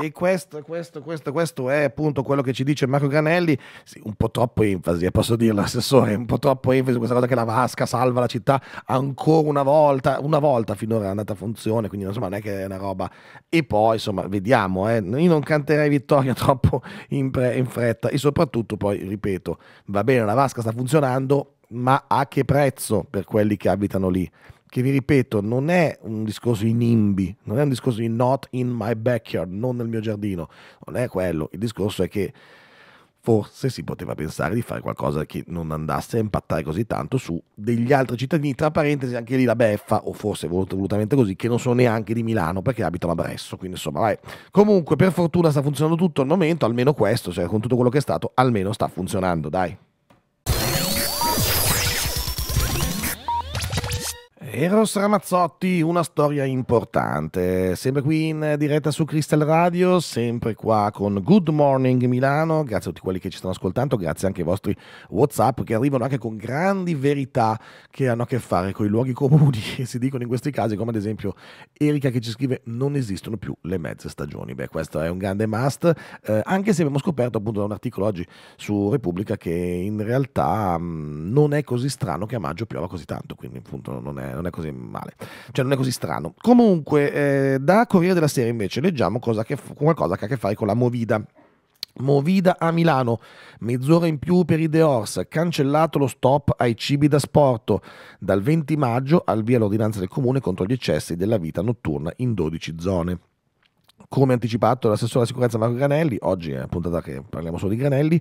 E questo, questo, questo, questo è appunto quello che ci dice Marco Granelli. Sì, un po' troppo enfasi, eh, posso dirlo, assessore, un po' troppo enfasi su questa cosa che la Vasca salva la città ancora una volta, una volta finora è andata a funzione, quindi insomma non è che è una roba. E poi insomma vediamo, eh. io non canterei vittoria troppo in, pre, in fretta e soprattutto poi, ripeto, va bene, la Vasca sta funzionando, ma a che prezzo per quelli che abitano lì? che vi ripeto non è un discorso in imbi, non è un discorso di not in my backyard, non nel mio giardino, non è quello, il discorso è che forse si poteva pensare di fare qualcosa che non andasse a impattare così tanto su degli altri cittadini, tra parentesi anche lì la beffa, o forse volutamente così, che non sono neanche di Milano perché abitano a Bresso, quindi insomma vai. Comunque per fortuna sta funzionando tutto al momento, almeno questo, cioè con tutto quello che è stato, almeno sta funzionando, dai. Eros Ramazzotti, una storia importante, sempre qui in diretta su Crystal Radio, sempre qua con Good Morning Milano, grazie a tutti quelli che ci stanno ascoltando, grazie anche ai vostri Whatsapp che arrivano anche con grandi verità che hanno a che fare con i luoghi comuni che si dicono in questi casi, come ad esempio Erika che ci scrive non esistono più le mezze stagioni, beh questo è un grande must, eh, anche se abbiamo scoperto appunto da un articolo oggi su Repubblica che in realtà mh, mm, non è così strano che a maggio piova così tanto, quindi appunto non è non è così male, cioè non è così strano. Comunque, eh, da Corriere della Sera invece leggiamo che, qualcosa che ha a che fare con la Movida. Movida a Milano, mezz'ora in più per i Deors, cancellato lo stop ai cibi da sporto. Dal 20 maggio al via l'ordinanza del comune contro gli eccessi della vita notturna in 12 zone come anticipato l'assessore alla sicurezza Marco Granelli, oggi è una puntata che parliamo solo di Granelli,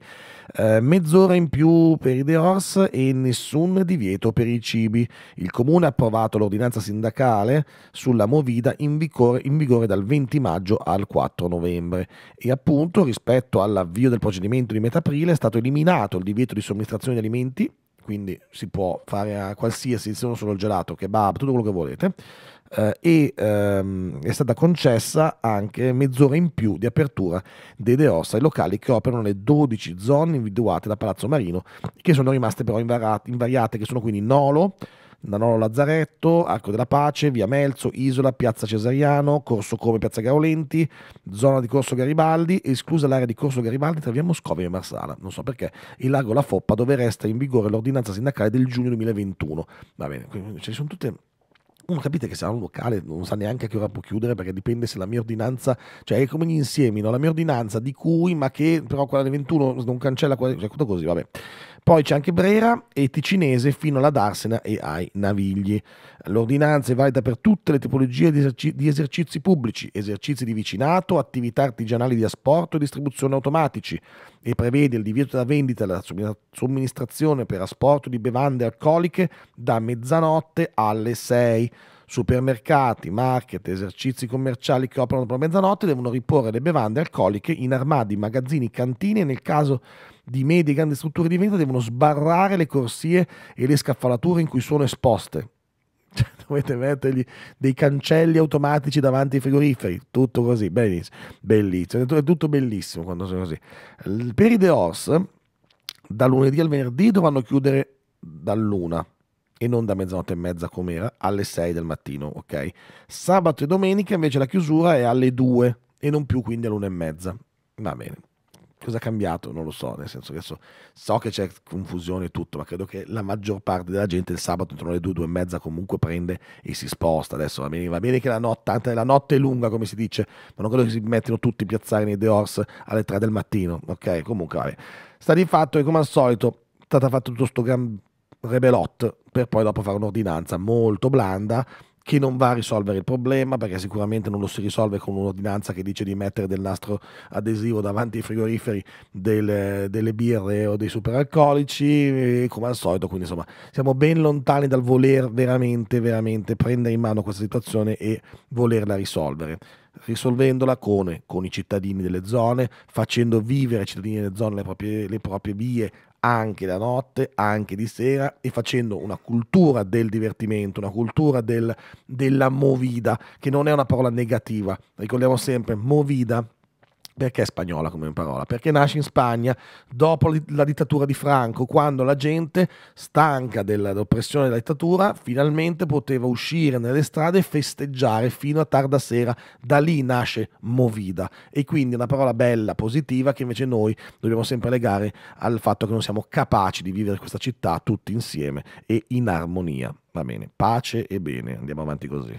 eh, mezz'ora in più per i Deors e nessun divieto per i cibi. Il comune ha approvato l'ordinanza sindacale sulla Movida in vigore, in vigore dal 20 maggio al 4 novembre e appunto rispetto all'avvio del procedimento di metà aprile è stato eliminato il divieto di somministrazione di alimenti quindi si può fare a qualsiasi, se non solo il gelato, kebab, tutto quello che volete, eh, e ehm, è stata concessa anche mezz'ora in più di apertura dei DEOS ai locali che operano le 12 zone individuate da Palazzo Marino, che sono rimaste però invarate, invariate, che sono quindi Nolo, Nanolo Lazzaretto, Arco della Pace, Via Melzo, Isola, Piazza Cesariano, Corso Come, Piazza Garolenti, zona di Corso Garibaldi, esclusa l'area di Corso Garibaldi tra via Moscovia e Marsala. Non so perché, il lago La Foppa, dove resta in vigore l'ordinanza sindacale del giugno 2021. Va bene, quindi ci sono tutte uno capite che se ha un locale non sa neanche a che ora può chiudere perché dipende se la mia ordinanza, cioè è come gli insiemi, no? la mia ordinanza di cui ma che però quella del 21 non cancella quella, cioè tutto così, vabbè. Poi c'è anche Brera e Ticinese fino alla Darsena e ai Navigli. L'ordinanza è valida per tutte le tipologie di, eserci- di esercizi pubblici, esercizi di vicinato, attività artigianali di asporto e distribuzione automatici e prevede il divieto della vendita e la somministrazione per asporto di bevande alcoliche da mezzanotte alle 6. Supermercati, market, esercizi commerciali che operano dopo mezzanotte devono riporre le bevande alcoliche in armadi, magazzini, cantine e nel caso di di medie e grandi strutture di vendita devono sbarrare le corsie e le scaffalature in cui sono esposte. Cioè, dovete mettergli dei cancelli automatici davanti ai frigoriferi, tutto così, bellissimo, bellissimo, è tutto bellissimo quando sono così. Per i The Horse, da lunedì al venerdì dovranno chiudere dall'una e non da mezzanotte e mezza come era, alle 6 del mattino, ok? Sabato e domenica invece la chiusura è alle 2 e non più quindi alle 1 e mezza. Va bene, cosa ha cambiato? Non lo so, nel senso che so, so che c'è confusione e tutto, ma credo che la maggior parte della gente il sabato intorno alle 2, 2 e mezza comunque prende e si sposta. Adesso va bene, va bene che la notte, anche la notte è lunga come si dice, ma non credo che si mettano tutti i piazzari nei The Horse alle 3 del mattino, ok? Comunque vabbè. Sta di fatto che come al solito è stata fatta tutto questo gran rebelot per poi dopo fare un'ordinanza molto blanda che non va a risolvere il problema perché sicuramente non lo si risolve con un'ordinanza che dice di mettere del nastro adesivo davanti ai frigoriferi delle, delle birre o dei superalcolici eh, come al solito quindi insomma siamo ben lontani dal voler veramente veramente prendere in mano questa situazione e volerla risolvere risolvendola con, con, i cittadini delle zone, facendo vivere ai cittadini delle zone le proprie, le proprie vie anche la notte, anche di sera e facendo una cultura del divertimento, una cultura del, della movida, che non è una parola negativa. Ricordiamo sempre movida perché è spagnola come parola? Perché nasce in Spagna dopo la dittatura di Franco, quando la gente, stanca dell'oppressione della dittatura, finalmente poteva uscire nelle strade e festeggiare fino a tarda sera. Da lì nasce movida e quindi è una parola bella, positiva, che invece noi dobbiamo sempre legare al fatto che non siamo capaci di vivere questa città tutti insieme e in armonia. Va bene, pace e bene, andiamo avanti così.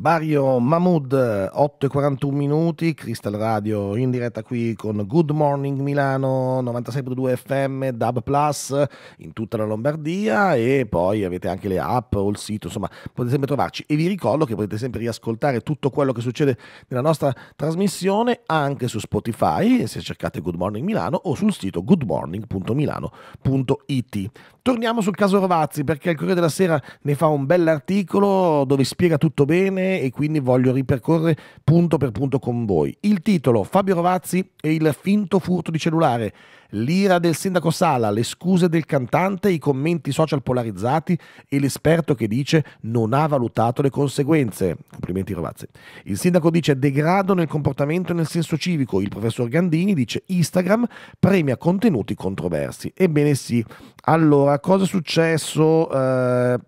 Bario e 41 minuti, Crystal Radio in diretta qui con Good Morning Milano 96.2 FM, Dub Plus in tutta la Lombardia e poi avete anche le app o il sito, insomma potete sempre trovarci e vi ricordo che potete sempre riascoltare tutto quello che succede nella nostra trasmissione anche su Spotify se cercate Good Morning Milano o sul sito goodmorning.milano.it. Torniamo sul caso Rovazzi perché il Corriere della Sera ne fa un bell'articolo dove spiega tutto bene e quindi voglio ripercorrere punto per punto con voi. Il titolo Fabio Rovazzi e il finto furto di cellulare l'ira del sindaco Sala, le scuse del cantante, i commenti social polarizzati e l'esperto che dice non ha valutato le conseguenze. Complimenti Rovazzi. Il sindaco dice degrado nel comportamento e nel senso civico, il professor Gandini dice Instagram premia contenuti controversi. Ebbene sì, allora cosa è successo? Eh,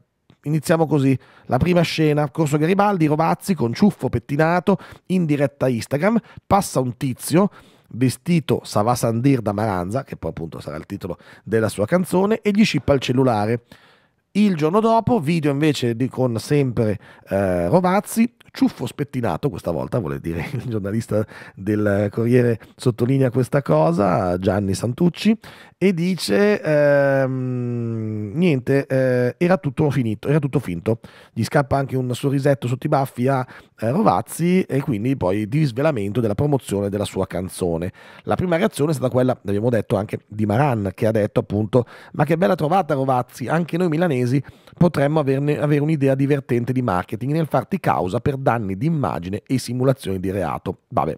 iniziamo così. La prima scena, Corso Garibaldi, Rovazzi con ciuffo pettinato in diretta Instagram, passa un tizio vestito Savasandir da Maranza, che poi appunto sarà il titolo della sua canzone, e gli scippa il cellulare. Il giorno dopo, video invece di, con sempre eh, Rovazzi, ciuffo spettinato, questa volta vuol dire il giornalista del Corriere sottolinea questa cosa, Gianni Santucci, e dice ehm, niente, eh, era tutto finito, era tutto finto. Gli scappa anche un sorrisetto sotto i baffi a eh, Rovazzi e quindi poi di svelamento della promozione della sua canzone. La prima reazione è stata quella, abbiamo detto, anche di Maran, che ha detto appunto, ma che bella trovata Rovazzi, anche noi milanesi mesi potremmo averne, avere un'idea divertente di marketing nel farti causa per danni di immagine e simulazioni di reato. Vabbè,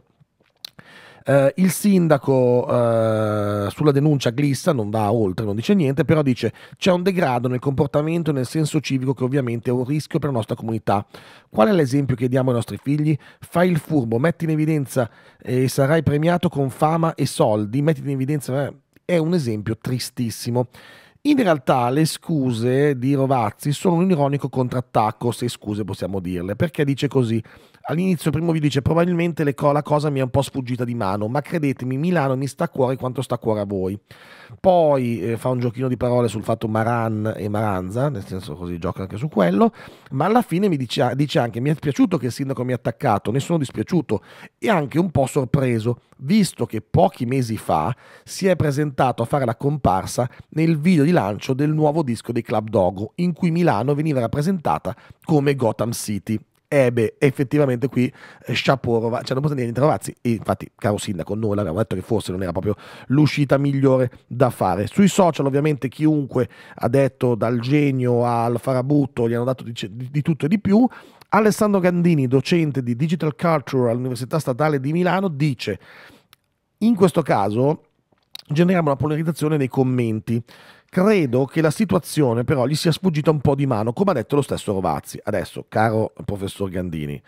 Uh, il sindaco uh, sulla denuncia glissa, non va oltre, non dice niente, però dice c'è un degrado nel comportamento e nel senso civico che ovviamente è un rischio per la nostra comunità. Qual è l'esempio che diamo ai nostri figli? Fai il furbo, metti in evidenza e eh, sarai premiato con fama e soldi, metti in evidenza... Eh, è un esempio tristissimo. In realtà le scuse di Rovazzi sono un ironico contrattacco, se scuse possiamo dirle, perché dice così All'inizio primo vi dice probabilmente co- la cosa mi è un po' sfuggita di mano, ma credetemi, Milano mi sta a cuore quanto sta a cuore a voi. Poi eh, fa un giochino di parole sul fatto Maran e Maranza, nel senso così gioca anche su quello, ma alla fine mi dice, dice anche mi è piaciuto che il sindaco mi ha attaccato, ne sono dispiaciuto e anche un po' sorpreso, visto che pochi mesi fa si è presentato a fare la comparsa nel video di lancio del nuovo disco dei Club Dogo, in cui Milano veniva rappresentata come Gotham City eh beh, effettivamente qui eh, Sciaporova ci cioè hanno posto niente Ravazzi. infatti, caro sindaco, noi l'abbiamo detto che forse non era proprio l'uscita migliore da fare. Sui social, ovviamente, chiunque ha detto dal genio al farabutto gli hanno dato di, di tutto e di più. Alessandro Gandini, docente di Digital Culture all'Università Statale di Milano, dice: In questo caso generiamo una polarizzazione nei commenti Credo che la situazione però gli sia sfuggita un po' di mano, come ha detto lo stesso Rovazzi. Adesso, caro professor Gandini,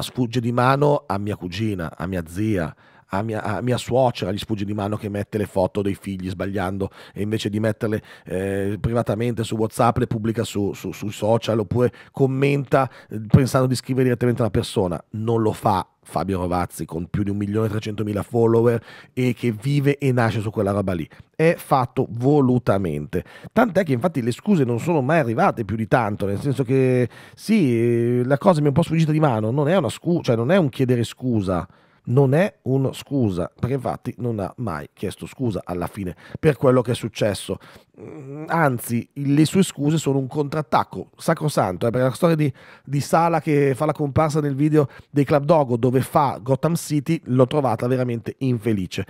sfugge di mano a mia cugina, a mia zia, a mia, a mia, suocera gli sfugge di mano che mette le foto dei figli sbagliando e invece di metterle eh, privatamente su WhatsApp le pubblica su, su, sui social oppure commenta eh, pensando di scrivere direttamente alla persona. Non lo fa Fabio Rovazzi con più di 1.300.000 follower e che vive e nasce su quella roba lì. È fatto volutamente. Tant'è che infatti le scuse non sono mai arrivate più di tanto, nel senso che sì, la cosa mi è un po' sfuggita di mano, non è una scusa, cioè non è un chiedere scusa non è una scusa, perché infatti non ha mai chiesto scusa alla fine per quello che è successo. Mm, anzi, le sue scuse sono un contrattacco sacrosanto, eh, perché la storia di, di Sala che fa la comparsa nel video dei Club Dogo dove fa Gotham City l'ho trovata veramente infelice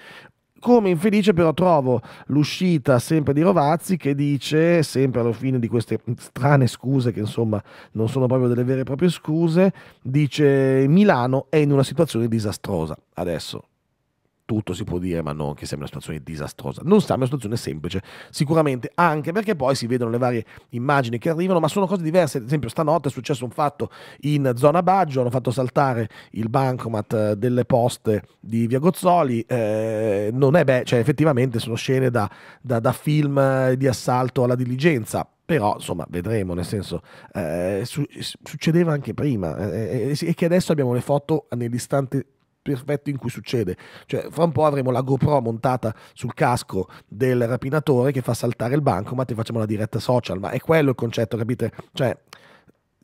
come infelice però trovo l'uscita sempre di Rovazzi che dice, sempre alla fine di queste strane scuse che insomma non sono proprio delle vere e proprie scuse, dice Milano è in una situazione disastrosa adesso tutto si può dire, ma non che sia una situazione disastrosa. Non sembra una situazione semplice, sicuramente, anche perché poi si vedono le varie immagini che arrivano, ma sono cose diverse. Ad esempio, stanotte è successo un fatto in zona Baggio, hanno fatto saltare il bancomat eh, delle poste di Via Gozzoli. Eh, non è beh, cioè effettivamente sono scene da, da, da film di assalto alla diligenza però insomma vedremo nel senso eh, su- eh, succedeva anche prima e eh, eh, eh che adesso abbiamo le foto nell'istante perfetto in cui succede. Cioè, fra un po' avremo la GoPro montata sul casco del rapinatore che fa saltare il banco, ma ti facciamo la diretta social. Ma è quello il concetto, capite? Cioè,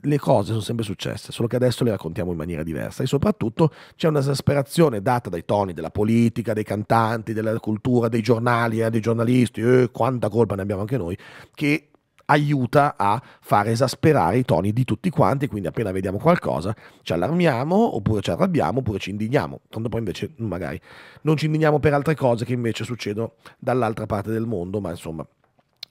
le cose sono sempre successe, solo che adesso le raccontiamo in maniera diversa e soprattutto c'è un'esasperazione data dai toni della politica, dei cantanti, della cultura, dei giornali, eh, dei giornalisti, eh, quanta colpa ne abbiamo anche noi, che aiuta a far esasperare i toni di tutti quanti, quindi appena vediamo qualcosa ci allarmiamo oppure ci arrabbiamo oppure ci indigniamo, tanto poi invece magari non ci indigniamo per altre cose che invece succedono dall'altra parte del mondo, ma insomma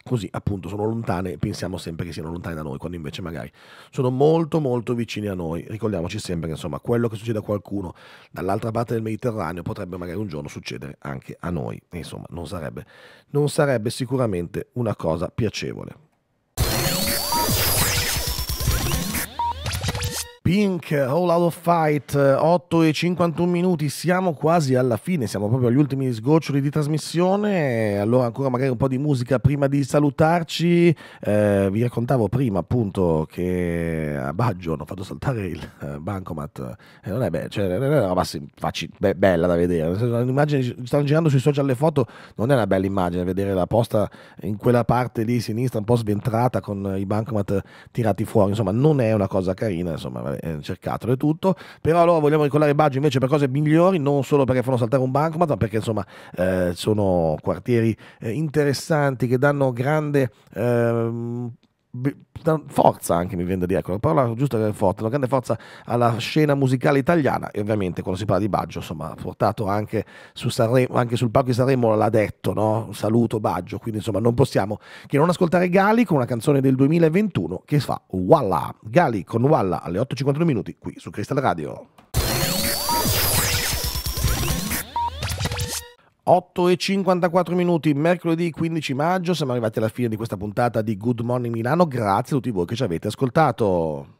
così appunto sono lontane, e pensiamo sempre che siano lontane da noi, quando invece magari sono molto molto vicini a noi. Ricordiamoci sempre che insomma quello che succede a qualcuno dall'altra parte del Mediterraneo potrebbe magari un giorno succedere anche a noi, e, insomma non sarebbe, non sarebbe sicuramente una cosa piacevole. Pink, All Out of Fight, 8 e 51 minuti, siamo quasi alla fine, siamo proprio agli ultimi sgoccioli di trasmissione, allora ancora magari un po' di musica prima di salutarci, eh, vi raccontavo prima appunto che a Baggio hanno fatto saltare il eh, bancomat, eh, non è bello, cioè, non è una roba facile, be- bella da vedere, un'immagine, stanno girando sui social le foto, non è una bella immagine vedere la posta in quella parte lì sinistra un po' sventrata con i bancomat tirati fuori, insomma non è una cosa carina, insomma vabbè eh, cercatelo e tutto, però allora vogliamo ricollare Baggio invece per cose migliori, non solo perché fanno saltare un bancomat, ma perché insomma eh, sono quartieri eh, interessanti che danno grande... Ehm, forza anche mi viene da dire, ecco, la parola giusta è forte, una grande forza alla scena musicale italiana e ovviamente quando si parla di Baggio, insomma, ha portato anche, su Sanremo, anche sul palco di Sanremo l'ha detto, no? saluto Baggio, quindi insomma non possiamo che non ascoltare Gali con una canzone del 2021 che fa Walla, Gali con Walla alle 8.52 minuti qui su Crystal Radio. 8 e 54 minuti, mercoledì 15 maggio, siamo arrivati alla fine di questa puntata di Good Morning Milano, grazie a tutti voi che ci avete ascoltato.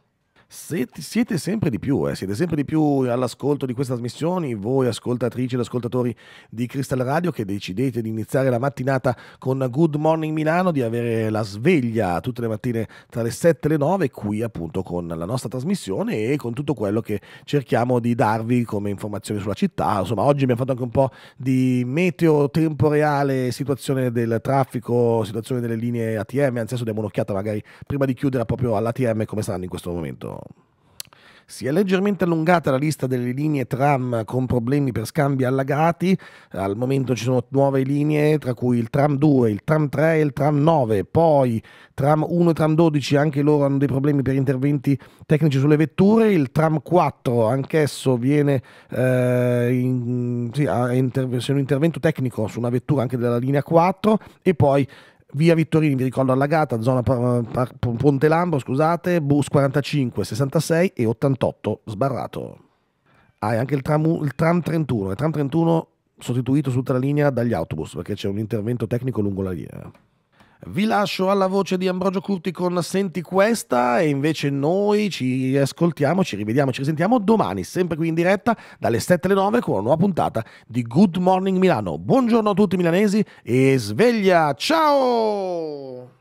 Siete, siete sempre di più, eh, siete sempre di più all'ascolto di queste trasmissioni, voi ascoltatrici ed ascoltatori di Crystal Radio che decidete di iniziare la mattinata con Good Morning Milano, di avere la sveglia tutte le mattine tra le 7 e le 9 qui appunto con la nostra trasmissione e con tutto quello che cerchiamo di darvi come informazioni sulla città. Insomma, oggi abbiamo fatto anche un po' di meteo, tempo reale, situazione del traffico, situazione delle linee ATM, anzi adesso diamo un'occhiata magari prima di chiudere proprio all'ATM come saranno in questo momento. Si è leggermente allungata la lista delle linee tram con problemi per scambi allagati. Al momento ci sono nuove linee, tra cui il tram 2, il tram 3 e il tram 9. Poi tram 1 e tram 12, anche loro hanno dei problemi per interventi tecnici sulle vetture. Il tram 4, anch'esso viene eh, in, sì, interv- un intervento tecnico su una vettura anche della linea 4. E poi Via Vittorini, vi ricordo, allagata, zona Ponte Lambo, scusate, bus 45, 66 e 88, sbarrato. Ah, anche il tram, il tram 31, il tram 31 sostituito su tutta la linea dagli autobus perché c'è un intervento tecnico lungo la linea. Vi lascio alla voce di Ambrogio Curti con Senti questa e invece noi ci ascoltiamo, ci rivediamo, ci risentiamo domani, sempre qui in diretta dalle 7 alle 9 con una nuova puntata di Good Morning Milano. Buongiorno a tutti milanesi e sveglia, ciao!